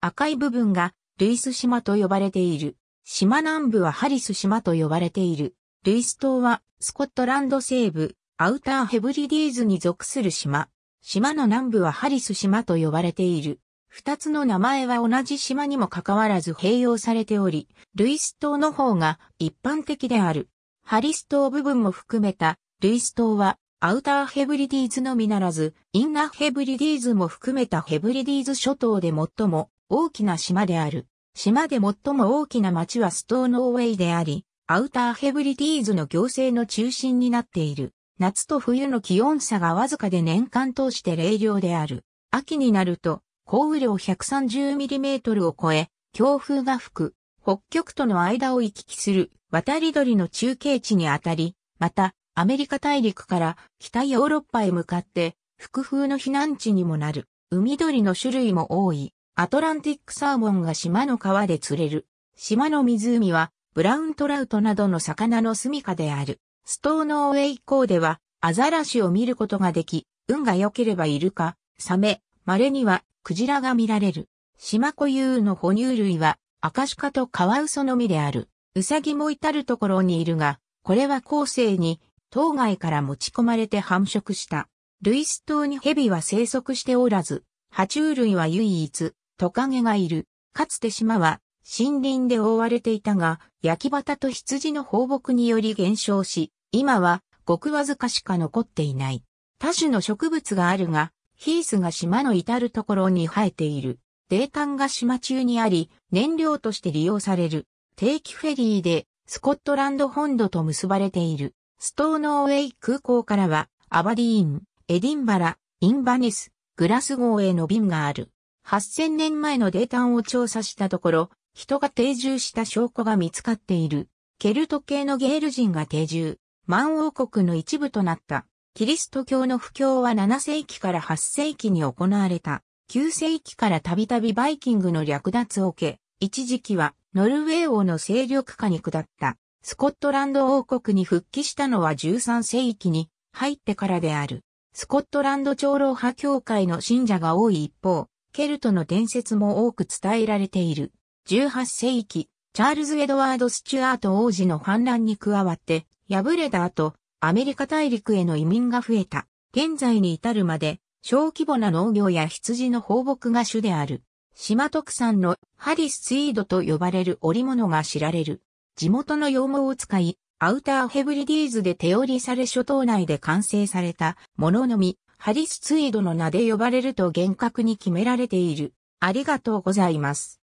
赤い部分がルイス島と呼ばれている。島南部はハリス島と呼ばれている。ルイス島はスコットランド西部、アウターヘブリディーズに属する島。島の南部はハリス島と呼ばれている。二つの名前は同じ島にもかかわらず併用されており、ルイス島の方が一般的である。ハリス島部分も含めた、ルイス島は、アウターヘブリディーズのみならず、インナーヘブリディーズも含めたヘブリディーズ諸島で最も大きな島である。島で最も大きな町はストーノーウェイであり、アウターヘブリディーズの行政の中心になっている。夏と冬の気温差がわずかで年間通して冷涼である。秋になると、降雨量 130mm を超え、強風が吹く。北極との間を行き来する渡り鳥の中継地にあたり、また、アメリカ大陸から北ヨーロッパへ向かって、複風の避難地にもなる。海鳥の種類も多い。アトランティックサーモンが島の川で釣れる。島の湖は、ブラウントラウトなどの魚の住処である。ストーノーウェイ港では、アザラシを見ることができ、運が良ければイルカ、サメ、稀には、クジラが見られる。島固有の哺乳類は、アカシカとカワウソのみである。ウサギも至るところにいるが、これは後世に、島外から持ち込まれて繁殖した。ルイス島にヘビは生息しておらず、爬虫類は唯一、トカゲがいる。かつて島は森林で覆われていたが、焼き畑と羊の放牧により減少し、今はごくわずかしか残っていない。多種の植物があるが、ヒースが島の至るところに生えている。泥炭が島中にあり、燃料として利用される。定期フェリーでスコットランド本土と結ばれている。ストーノーウェイ空港からは、アバディーン、エディンバラ、インバネス、グラスゴーへの便がある。8000年前のデータを調査したところ、人が定住した証拠が見つかっている。ケルト系のゲール人が定住、万王国の一部となった。キリスト教の布教は7世紀から8世紀に行われた。9世紀からたびたびバイキングの略奪を受け、一時期はノルウェー王の勢力下に下った。スコットランド王国に復帰したのは13世紀に入ってからである。スコットランド長老派教会の信者が多い一方、ケルトの伝説も多く伝えられている。18世紀、チャールズ・エドワード・スチュアート王子の反乱に加わって、敗れた後、アメリカ大陸への移民が増えた。現在に至るまで、小規模な農業や羊の放牧が主である。島特産のハリスツイードと呼ばれる織物が知られる。地元の羊毛を使い、アウターヘブリディーズで手織りされ諸島内で完成されたもののみ、ハリスツイードの名で呼ばれると厳格に決められている。ありがとうございます。